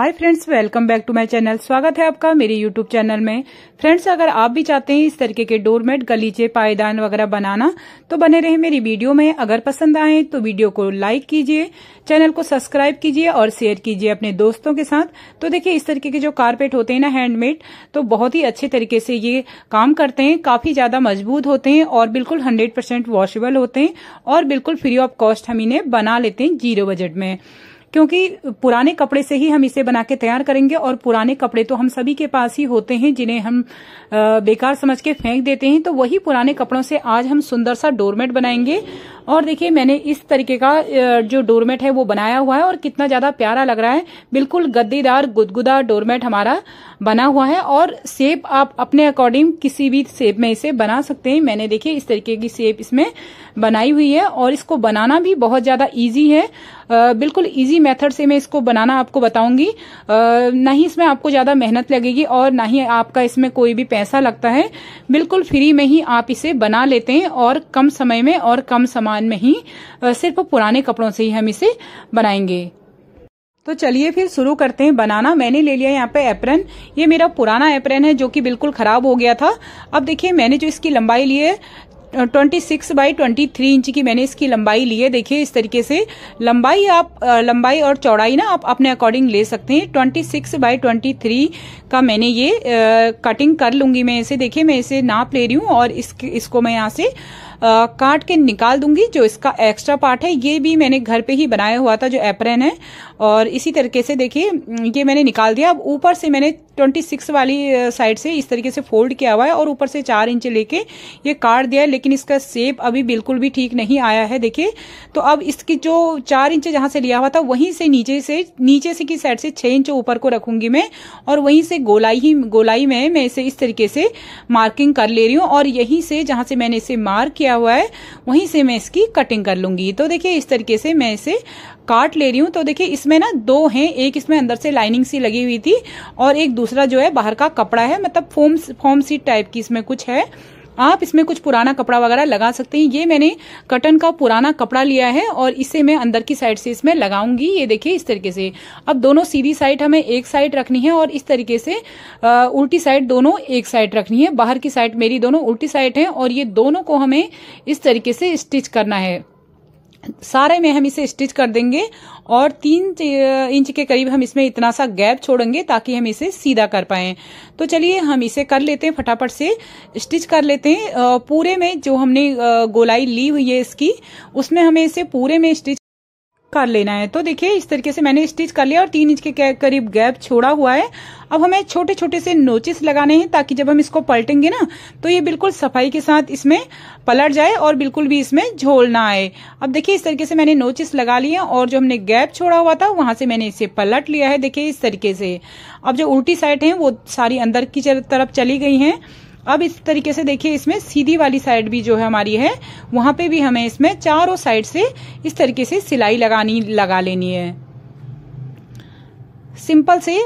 hi friends welcome back to my channel स्वागत है आपका मेरे यूट्यूब चैनल में फ्रेंड्स अगर आप भी चाहते हैं इस तरीके के डोरमेट गलीचे पायदान वगैरह बनाना तो बने रहे मेरी वीडियो में अगर पसंद आए तो वीडियो को लाइक कीजिए चैनल को सब्सक्राइब कीजिए और शेयर कीजिए अपने दोस्तों के साथ तो देखिये इस तरीके के जो कारपेट होते हैं ना हैंडमेड तो बहुत ही अच्छे तरीके से ये काम करते हैं काफी ज्यादा मजबूत होते हैं और बिल्कुल हंड्रेड वॉशेबल होते हैं और बिल्कुल फ्री ऑफ कॉस्ट हम इन्हें बना लेते हैं जीरो बजट में क्योंकि पुराने कपड़े से ही हम इसे बना के तैयार करेंगे और पुराने कपड़े तो हम सभी के पास ही होते हैं जिन्हें हम बेकार समझ के फेंक देते हैं तो वही पुराने कपड़ों से आज हम सुंदर सा डोरमेट बनाएंगे और देखिए मैंने इस तरीके का जो डोरमेट है वो बनाया हुआ है और कितना ज्यादा प्यारा लग रहा है बिल्कुल गद्देदार गुदगुदा डोरमेट हमारा बना हुआ है और सेप आप अपने अकॉर्डिंग किसी भी सेप में इसे बना सकते हैं मैंने देखिए इस तरीके की सेप इसमें बनाई हुई है और इसको बनाना भी बहुत ज्यादा ईजी है बिल्कुल इजी मेथड से मैं इसको बनाना आपको बताऊंगी ना ही इसमें आपको ज़्यादा मेहनत लगेगी और ना ही आपका इसमें कोई भी पैसा लगता है बिल्कुल फ्री में ही आप इसे बना लेते हैं और कम समय में और कम सामान में ही सिर्फ पुराने कपड़ों से ही हम इसे बनाएंगे तो चलिए फिर शुरू करते हैं बनाना मैंने ले लिया यहाँ पे एप्रन ये मेरा पुराना एप्रन है जो कि बिल्कुल खराब हो गया था अब देखिए मैंने जो इसकी लंबाई ली है twenty six by twenty three inch की मैंने इसकी लंबाई ली है देखिए इस तरीके से लंबाई आप लंबाई और चौड़ाई ना आप अपने अकॉर्डिंग ले सकते हैं twenty six by twenty three का मैंने ये आ, कटिंग कर लूंगी मैं इसे देखिए मैं इसे नाप ले रही हूँ और इस, इसको मैं यहाँ से काट के निकाल दूंगी जो इसका एक्स्ट्रा पार्ट है ये भी मैंने घर पे ही बनाया हुआ था जो एप्रेन है और इसी तरीके से देखिए ये मैंने निकाल दिया अब ऊपर से मैंने 26 वाली साइड से इस तरीके से फोल्ड किया हुआ है और ऊपर से चार इंच लेके ये काट दिया है लेकिन इसका सेप अभी बिल्कुल भी ठीक नहीं आया है देखिए तो अब इसकी जो चार इंच जहां से लिया हुआ था वहीं से नीचे से नीचे से की साइड से छह इंच ऊपर को रखूंगी मैं और वहीं से गोलाई ही गोलाई में मैं इसे इस तरीके से मार्किंग कर ले रही हूं और यहीं से जहां से मैंने इसे मार्क किया किया हुआ है वहीं से मैं इसकी कटिंग कर लूंगी तो देखिए इस तरीके से मैं इसे काट ले रही हूँ तो देखिए इसमें ना दो हैं एक इसमें अंदर से लाइनिंग सी लगी हुई थी और एक दूसरा जो है बाहर का कपड़ा है मतलब फोम फोम सीट टाइप की इसमें कुछ है आप इसमें कुछ पुराना कपड़ा वगैरह लगा सकते हैं ये मैंने कटन का पुराना कपड़ा लिया है और इसे मैं अंदर की साइड से इसमें लगाऊंगी ये देखिए इस तरीके से अब दोनों सीधी साइड हमें एक साइड रखनी है और इस तरीके से आ, उल्टी साइड दोनों एक साइड रखनी है बाहर की साइड मेरी दोनों उल्टी साइड है और ये दोनों को हमें इस तरीके से स्टिच करना है सारे में हम इसे स्टिच कर देंगे और तीन इंच के करीब हम इसमें इतना सा गैप छोड़ेंगे ताकि हम इसे सीधा कर पाए तो चलिए हम इसे कर लेते हैं फटाफट से स्टिच कर लेते हैं पूरे में जो हमने गोलाई ली हुई है इसकी उसमें हमें इसे पूरे में स्टिच कर लेना है तो देखिए इस तरीके से मैंने स्टिच कर लिया और तीन इंच के करीब गैप छोड़ा हुआ है अब हमें छोटे छोटे से नोचिस लगाने हैं ताकि जब हम इसको पलटेंगे ना तो ये बिल्कुल सफाई के साथ इसमें पलट जाए और बिल्कुल भी इसमें झोल ना आए अब देखिए इस तरीके से मैंने नोचिस लगा लिया और जो हमने गैप छोड़ा हुआ था वहां से मैंने इसे पलट लिया है देखिये इस तरीके से अब जो उल्टी साइड है वो सारी अंदर की तरफ चली गई है अब इस तरीके से देखिए इसमें सीधी वाली साइड भी जो है हमारी है वहां पे भी हमें इसमें चारों साइड से इस तरीके से सिलाई लगानी लगा लेनी है सिंपल से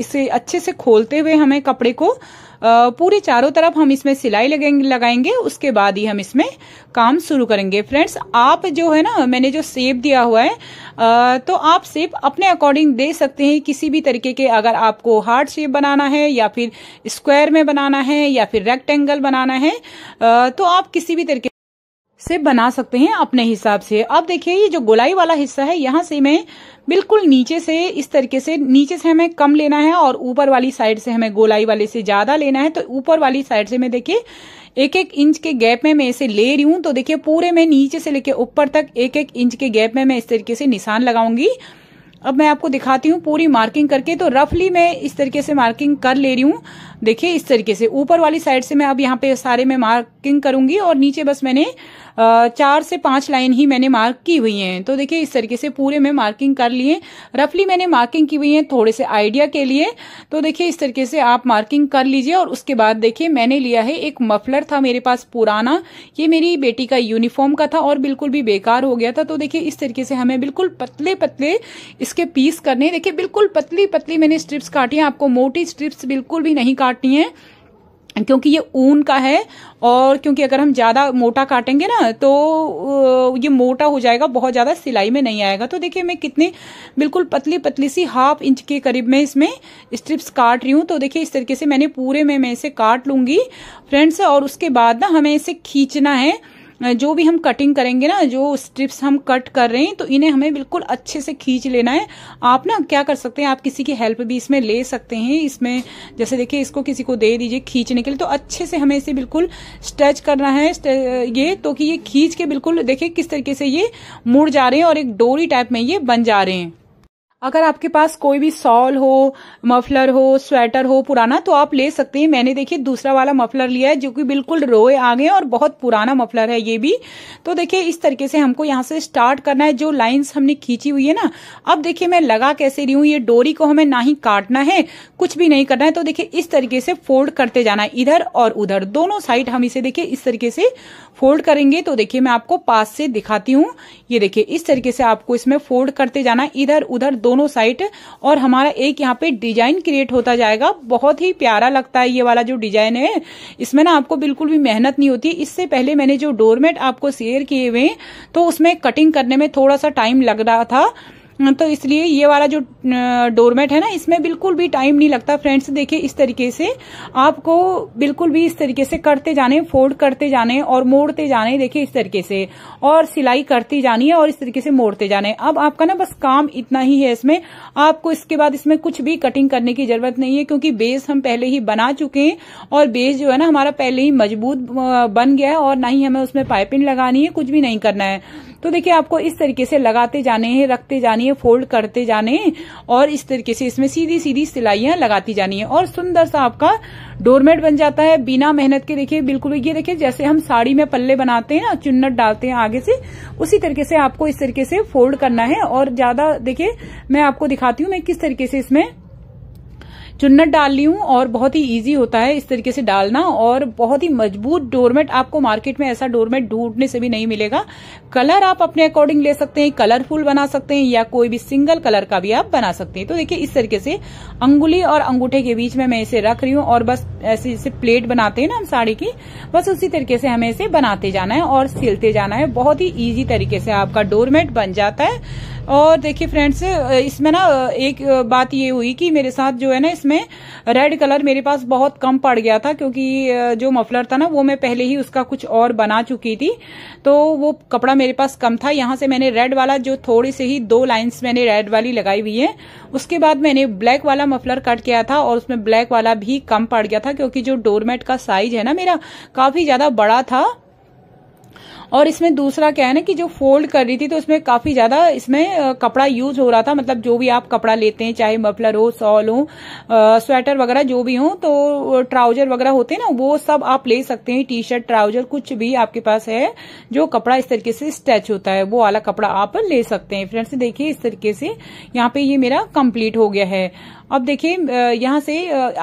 इसे अच्छे से खोलते हुए हमें कपड़े को पूरे चारों तरफ हम इसमें सिलाई लगाएंगे उसके बाद ही हम इसमें काम शुरू करेंगे फ्रेंड्स आप जो है ना मैंने जो सेप दिया हुआ है तो आप सेप अपने अकॉर्डिंग दे सकते हैं किसी भी तरीके के अगर आपको हार्ड शेप बनाना है या फिर स्क्वायर में बनाना है या फिर रेक्टेंगल बनाना है तो आप किसी भी तरीके से बना सकते हैं अपने हिसाब से अब देखिए ये जो गोलाई वाला हिस्सा है यहाँ से मैं बिल्कुल नीचे से इस तरीके से नीचे से हमें कम लेना है और ऊपर वाली साइड से हमें गोलाई वाले से ज्यादा लेना है तो ऊपर वाली साइड से मैं देखिए एक एक इंच के गैप में मैं इसे ले रही हूं तो देखिए पूरे में नीचे से लेके ऊपर तक एक एक इंच के गैप में मैं इस तरीके से निशान लगाऊंगी अब मैं आपको दिखाती हूँ पूरी मार्किंग करके तो रफली मैं इस तरीके से मार्किंग कर ले रही हूँ देखिए इस तरीके से ऊपर वाली साइड से मैं अब यहाँ पे सारे में मार्किंग करूंगी और नीचे बस मैंने चार से पांच लाइन ही मैंने मार्क की हुई हैं तो देखिए इस तरीके से पूरे में मार्किंग कर लिए रफली मैंने मार्किंग की हुई है थोड़े से आइडिया के लिए तो देखिए इस तरीके से आप मार्किंग कर लीजिए और उसके बाद देखिए मैंने लिया है एक मफलर था मेरे पास पुराना ये मेरी बेटी का यूनिफॉर्म का था और बिल्कुल भी बेकार हो गया था तो देखिये इस तरीके से हमें बिल्कुल पतले पतले इसके पीस करने देखिये बिल्कुल पतली पतली मैंने स्ट्रिप्स काटी है आपको मोटी स्ट्रिप्स बिल्कुल भी नहीं काटनी है क्योंकि ये ऊन का है और क्योंकि अगर हम ज़्यादा मोटा काटेंगे ना तो ये मोटा हो जाएगा बहुत ज़्यादा सिलाई में नहीं आएगा तो देखिए मैं कितने बिल्कुल पतली पतली सी हाफ इंच के करीब में इसमें स्ट्रिप्स काट रही हूं तो देखिए इस तरीके से मैंने पूरे में मैं इसे काट लूंगी फ्रेंड्स और उसके बाद ना हमें इसे खींचना है जो भी हम कटिंग करेंगे ना जो स्ट्रिप्स हम कट कर रहे हैं तो इन्हें हमें बिल्कुल अच्छे से खींच लेना है आप ना क्या कर सकते हैं आप किसी की हेल्प भी इसमें ले सकते हैं इसमें जैसे देखिए इसको किसी को दे दीजिए खींचने के लिए तो अच्छे से हमें इसे बिल्कुल स्ट्रेच करना है ये तो कि ये खींच के बिल्कुल देखिए किस तरीके से ये मुड़ जा रहे हैं और एक डोरी टाइप में ये बन जा रहे हैं अगर आपके पास कोई भी सॉल हो मफलर हो स्वेटर हो पुराना तो आप ले सकते हैं मैंने देखिए दूसरा वाला मफलर लिया है जो कि बिल्कुल रोए आ गए और बहुत पुराना मफलर है ये भी तो देखिए इस तरीके से हमको यहाँ से स्टार्ट करना है जो लाइंस हमने खींची हुई है ना अब देखिए मैं लगा कैसे रही हूँ ये डोरी को हमें ना ही काटना है कुछ भी नहीं करना है तो देखिये इस तरीके से फोल्ड करते जाना है इधर और उधर दोनों साइड हम इसे देखिये इस तरीके से फोल्ड करेंगे तो देखिये मैं आपको पास से दिखाती हूँ ये देखिये इस तरीके से आपको इसमें फोल्ड करते जाना इधर उधर दोनों साइड और हमारा एक यहाँ पे डिजाइन क्रिएट होता जाएगा बहुत ही प्यारा लगता है ये वाला जो डिजाइन है इसमें ना आपको बिल्कुल भी मेहनत नहीं होती इससे पहले मैंने जो डोरमेट आपको शेयर किए हुए तो उसमें कटिंग करने में थोड़ा सा टाइम लग रहा था हम्म, तो इसलिए ये वाला जो डोरमेट है ना इसमें बिल्कुल भी टाइम नहीं लगता फ्रेंड्स देखिए इस तरीके से आपको बिल्कुल भी इस तरीके से करते जाने फोल्ड करते जाने और मोड़ते जाने देखिए इस तरीके से और सिलाई करती जानी है और इस तरीके से मोड़ते जाने अब आपका ना बस काम इतना ही है इसमें आपको इसके बाद इसमें कुछ भी कटिंग करने की जरूरत नहीं है क्योंकि बेस हम पहले ही बना चुके हैं और बेस जो है ना हमारा पहले ही मजबूत बन गया है और ना ही हमें उसमें पाइपिंग लगानी है कुछ भी नहीं करना है तो देखिए आपको इस तरीके से लगाते जाने हैं रखते जानी है फोल्ड करते जाने हैं और इस तरीके से इसमें सीधी सीधी सिलाइयां लगाती जानी है और सुंदर सा आपका डोरमेट बन जाता है बिना मेहनत के देखिए बिल्कुल ये देखिए जैसे हम साड़ी में पल्ले बनाते हैं और चुन्नट डालते हैं आगे से उसी तरीके से आपको इस तरीके से फोल्ड करना है और ज्यादा देखिए मैं आपको दिखाती हूँ मैं किस तरीके से इसमें चुन्नट डाल ली हूँ और बहुत ही ईजी होता है इस तरीके से डालना और बहुत ही मजबूत डोरमेट आपको मार्केट में ऐसा डोरमेट ढूंढने से भी नहीं मिलेगा कलर आप अपने अकॉर्डिंग ले सकते हैं कलरफुल बना सकते हैं या कोई भी सिंगल कलर का भी आप बना सकते हैं तो देखिए इस तरीके से अंगुली और अंगूठे के बीच में मैं इसे रख रही हूँ और बस ऐसे जैसे प्लेट बनाते हैं ना हम साड़ी की बस उसी तरीके से हमें इसे बनाते जाना है और सिलते जाना है बहुत ही ईजी तरीके से आपका डोरमेट बन जाता है और देखिए फ्रेंड्स इसमें ना एक बात ये हुई कि मेरे साथ जो है ना इसमें रेड कलर मेरे पास बहुत कम पड़ गया था क्योंकि जो मफलर था ना वो मैं पहले ही उसका कुछ और बना चुकी थी तो वो कपड़ा मेरे पास कम था यहाँ से मैंने रेड वाला जो थोड़ी से ही दो लाइन्स मैंने रेड वाली लगाई हुई है उसके बाद मैंने ब्लैक वाला मफलर कट किया था और उसमें ब्लैक वाला भी कम पड़ गया था क्योंकि जो डोरमेट का साइज है ना मेरा काफी ज्यादा बड़ा था और इसमें दूसरा क्या है ना कि जो फोल्ड कर रही थी तो उसमें काफी ज्यादा इसमें कपड़ा यूज हो रहा था मतलब जो भी आप कपड़ा लेते हैं चाहे मफलर हो सॉल हो स्वेटर वगैरह जो भी हो तो ट्राउजर वगैरह होते हैं ना वो सब आप ले सकते हैं टी शर्ट ट्राउजर कुछ भी आपके पास है जो कपड़ा इस तरीके से स्ट्रेच होता है वो वाला कपड़ा आप ले सकते हैं फ्रेंड्स देखिए इस तरीके से यहाँ पे ये मेरा कम्प्लीट हो गया है अब देखिए यहाँ से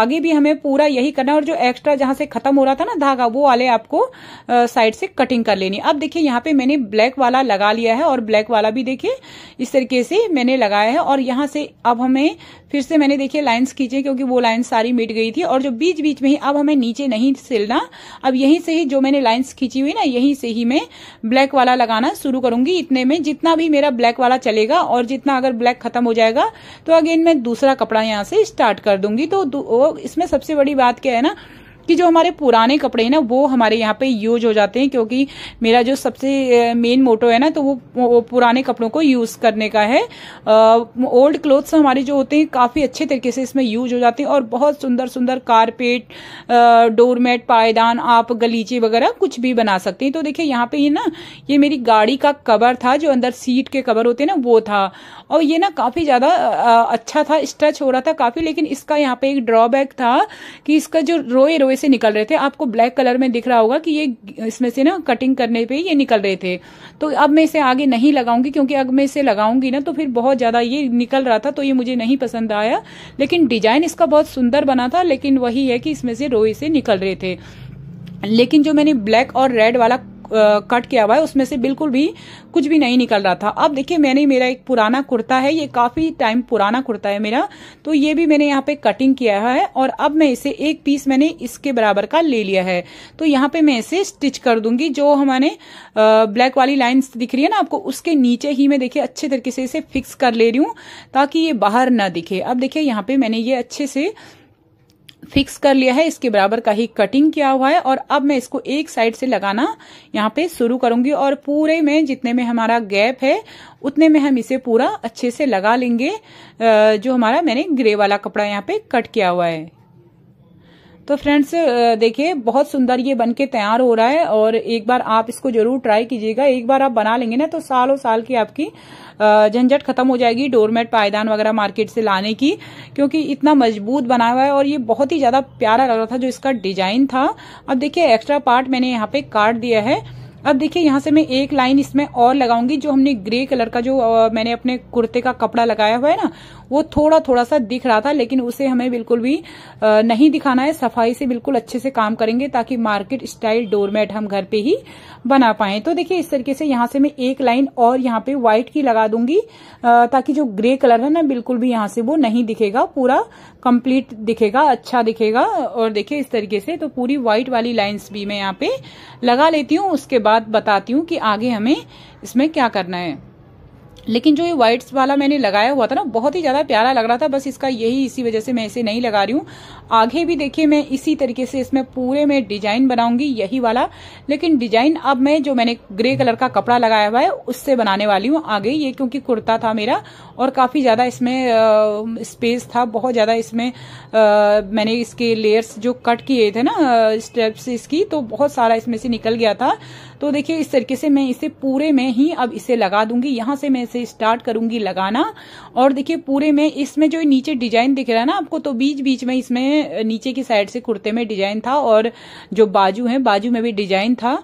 आगे भी हमें पूरा यही करना और जो एक्स्ट्रा जहां से खत्म हो रहा था ना धागा वो वाले आपको साइड से कटिंग कर लेनी अब देखिए यहाँ पे मैंने ब्लैक वाला लगा लिया है और ब्लैक वाला भी देखिए इस तरीके से मैंने लगाया है और यहाँ से अब हमें फिर से मैंने देखिए लाइन्स खींचे क्योंकि वो लाइन्स सारी मिट गई थी और जो बीच बीच में ही अब हमें नीचे नहीं सिलना अब यहीं से ही जो मैंने लाइन्स खींची हुई ना यहीं से ही मैं ब्लैक वाला लगाना शुरू करूंगी इतने में जितना भी मेरा ब्लैक वाला चलेगा और जितना अगर ब्लैक खत्म हो जाएगा तो अगेन मैं दूसरा कपड़ा यहाँ से स्टार्ट कर दूंगी तो इसमें सबसे बड़ी बात क्या है ना कि जो हमारे पुराने कपड़े हैं ना वो हमारे यहाँ पे यूज हो जाते हैं क्योंकि मेरा जो सबसे मेन मोटो है ना तो वो, वो पुराने कपड़ों को यूज करने का है ओल्ड क्लोथ्स हमारे जो होते हैं काफी अच्छे तरीके से इसमें यूज हो जाते हैं और बहुत सुंदर सुंदर कारपेट डोरमेट पायदान आप गलीचे वगैरह कुछ भी बना सकते हैं तो देखिये यहाँ पे ये ना ये मेरी गाड़ी का कवर था जो अंदर सीट के कवर होते हैं ना वो था और ये ना काफी ज्यादा अच्छा था स्ट्रेच हो रहा था काफी लेकिन इसका यहाँ पे एक ड्रॉबैक था कि इसका जो रोए रोए में से निकल रहे थे आपको ब्लैक कलर में दिख रहा होगा कि ये इसमें से ना कटिंग करने पे ये निकल रहे थे तो अब मैं इसे आगे नहीं लगाऊंगी क्योंकि अब मैं इसे लगाऊंगी ना तो फिर बहुत ज़्यादा ये निकल रहा था तो ये मुझे नहीं पसंद आया लेकिन डिजाइन इसका बहुत सुंदर बना था लेकिन वही है कि इसमें से रोई से निकल रहे थे लेकिन जो मैंने ब्लैक और रेड वाला कट किया हुआ है उसमें से बिल्कुल भी कुछ भी नहीं निकल रहा था अब देखिए मैंने मेरा एक पुराना कुर्ता है ये काफी टाइम पुराना कुर्ता है मेरा तो ये भी मैंने यहाँ पे कटिंग किया है और अब मैं इसे एक पीस मैंने इसके बराबर का ले लिया है तो यहाँ पे मैं इसे स्टिच कर दूंगी जो हमारे ब्लैक वाली लाइन दिख रही है ना आपको उसके नीचे ही मैं देखिए अच्छे तरीके से इसे फिक्स कर ले रही हूँ ताकि ये बाहर ना दिखे अब देखिये यहाँ पे मैंने ये अच्छे से फिक्स कर लिया है इसके बराबर का ही कटिंग किया हुआ है और अब मैं इसको एक साइड से लगाना यहाँ पे शुरू करूंगी और पूरे में जितने में हमारा गैप है उतने में हम इसे पूरा अच्छे से लगा लेंगे जो हमारा मैंने ग्रे वाला कपड़ा यहाँ पे कट किया हुआ है तो फ्रेंड्स देखिए बहुत सुंदर ये बन के तैयार हो रहा है और एक बार आप इसको जरूर ट्राई कीजिएगा एक बार आप बना लेंगे ना तो सालों साल की आपकी झंझट खत्म हो जाएगी डोरमेट पायदान वगैरह मार्केट से लाने की क्योंकि इतना मजबूत बना हुआ है और ये बहुत ही ज्यादा प्यारा लग रहा था जो इसका डिजाइन था अब देखिए एक्स्ट्रा पार्ट मैंने यहाँ पे काट दिया है अब देखिए यहाँ से मैं एक लाइन इसमें और लगाऊंगी जो हमने ग्रे कलर का जो मैंने अपने कुर्ते का कपड़ा लगाया हुआ है ना वो थोड़ा थोड़ा सा दिख रहा था लेकिन उसे हमें बिल्कुल भी नहीं दिखाना है सफाई से बिल्कुल अच्छे से काम करेंगे ताकि मार्केट स्टाइल डोरमेट हम घर पे ही बना पाए तो देखिये इस तरीके से यहाँ से मैं एक लाइन और यहाँ पे व्हाइट की लगा दूंगी ताकि जो ग्रे कलर है ना बिल्कुल भी यहाँ से वो नहीं दिखेगा पूरा कंप्लीट दिखेगा अच्छा दिखेगा और देखिए इस तरीके से तो पूरी व्हाइट वाली लाइंस भी मैं यहाँ पे लगा लेती हूँ उसके बाद बताती हूँ कि आगे हमें इसमें क्या करना है लेकिन जो ये व्हाइट्स वाला मैंने लगाया हुआ था ना बहुत ही ज़्यादा प्यारा लग रहा था बस इसका यही इसी वजह से मैं इसे नहीं लगा रही हूँ आगे भी देखिए मैं इसी तरीके से इसमें पूरे में डिजाइन बनाऊंगी यही वाला लेकिन डिजाइन अब मैं जो मैंने ग्रे कलर का कपड़ा लगाया हुआ है उससे बनाने वाली हूँ आगे ये क्योंकि कुर्ता था मेरा और काफ़ी ज़्यादा इसमें स्पेस था बहुत ज़्यादा इसमें आ, मैंने इसके लेयर्स जो कट किए थे ना स्टेप्स इसकी तो बहुत सारा इसमें से निकल गया था तो देखिए इस तरीके से मैं इसे पूरे में ही अब इसे लगा दूंगी यहां से मैं इसे स्टार्ट करूंगी लगाना और देखिए पूरे में इसमें जो नीचे डिजाइन दिख रहा है ना आपको तो बीच बीच में इसमें नीचे की साइड से कुर्ते में डिजाइन था और जो बाजू है बाजू में भी डिजाइन था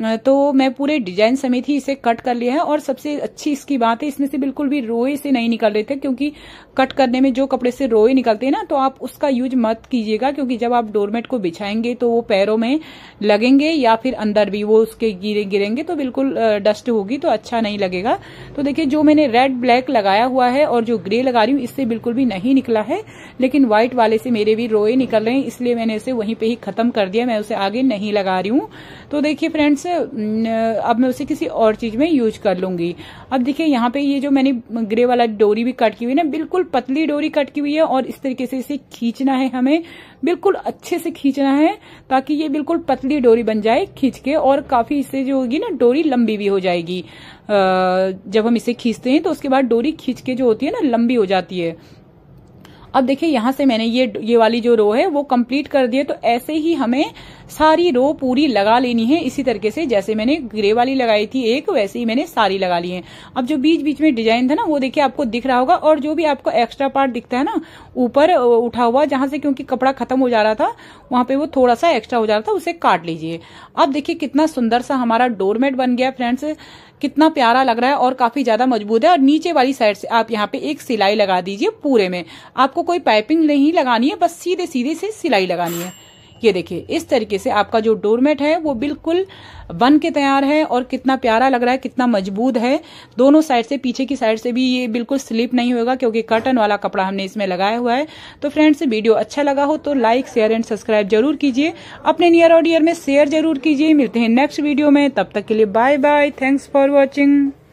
तो मैं पूरे डिजाइन समेत ही इसे कट कर लिया है और सबसे अच्छी इसकी बात है इसमें से बिल्कुल भी रोए से नहीं निकल रहे थे क्योंकि कट करने में जो कपड़े से रोए निकलते हैं ना तो आप उसका यूज मत कीजिएगा क्योंकि जब आप डोरमेट को बिछाएंगे तो वो पैरों में लगेंगे या फिर अंदर भी वो उसके गिरे गिरेंगे तो बिल्कुल डस्ट होगी तो अच्छा नहीं लगेगा तो देखिये जो मैंने रेड ब्लैक लगाया हुआ है और जो ग्रे लगा रही हूँ इससे बिल्कुल भी नहीं निकला है लेकिन व्हाइट वाले से मेरे भी रोए निकल रहे हैं इसलिए मैंने इसे वहीं पे ही खत्म कर दिया मैं उसे आगे नहीं लगा रही हूँ तो देखिये फ्रेंड्स मीन्स अब मैं उसे किसी और चीज में यूज कर लूंगी अब देखिए यहाँ पे ये जो मैंने ग्रे वाला डोरी भी कट की हुई ना बिल्कुल पतली डोरी कट की हुई है और इस तरीके से इसे खींचना है हमें बिल्कुल अच्छे से खींचना है ताकि ये बिल्कुल पतली डोरी बन जाए खींच के और काफी इससे जो होगी ना डोरी लंबी भी हो जाएगी जब हम इसे खींचते हैं तो उसके बाद डोरी खींच के जो होती है ना लंबी हो जाती है अब देखिये यहाँ से मैंने ये ये वाली जो रो है वो कंप्लीट कर दी है तो ऐसे ही हमें सारी रो पूरी लगा लेनी है इसी तरीके से जैसे मैंने ग्रे वाली लगाई थी एक वैसे ही मैंने सारी लगा ली है अब जो बीच बीच में डिजाइन था ना वो देखिए आपको दिख रहा होगा और जो भी आपको एक्स्ट्रा पार्ट दिखता है ना ऊपर उठा हुआ जहां से क्योंकि कपड़ा खत्म हो जा रहा था वहां पे वो थोड़ा सा एक्स्ट्रा हो जा रहा था उसे काट लीजिए अब देखिए कितना सुंदर सा हमारा डोरमेट बन गया फ्रेंड्स कितना प्यारा लग रहा है और काफी ज्यादा मजबूत है और नीचे वाली साइड से आप यहाँ पे एक सिलाई लगा दीजिए पूरे में आपको कोई पाइपिंग नहीं लगानी है बस सीधे सीधे से सिलाई लगानी है ये देखिए इस तरीके से आपका जो डोरमेट है वो बिल्कुल बन के तैयार है और कितना प्यारा लग रहा है कितना मजबूत है दोनों साइड से पीछे की साइड से भी ये बिल्कुल स्लिप नहीं होगा क्योंकि कर्टन वाला कपड़ा हमने इसमें लगाया हुआ है तो फ्रेंड्स वीडियो अच्छा लगा हो तो लाइक शेयर एंड सब्सक्राइब जरूर कीजिए अपने नियर और डियर में शेयर जरूर कीजिए मिलते हैं नेक्स्ट वीडियो में तब तक के लिए bye bye thanks for watching